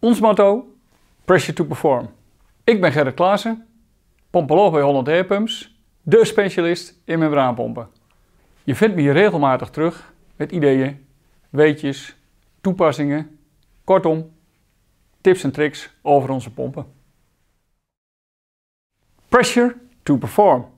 Ons motto, pressure to perform. Ik ben Gerrit Klaassen, pompoloog bij Holland pumps de specialist in membraanpompen. Je vindt me hier regelmatig terug met ideeën, weetjes, toepassingen, kortom, tips en tricks over onze pompen. Pressure to perform.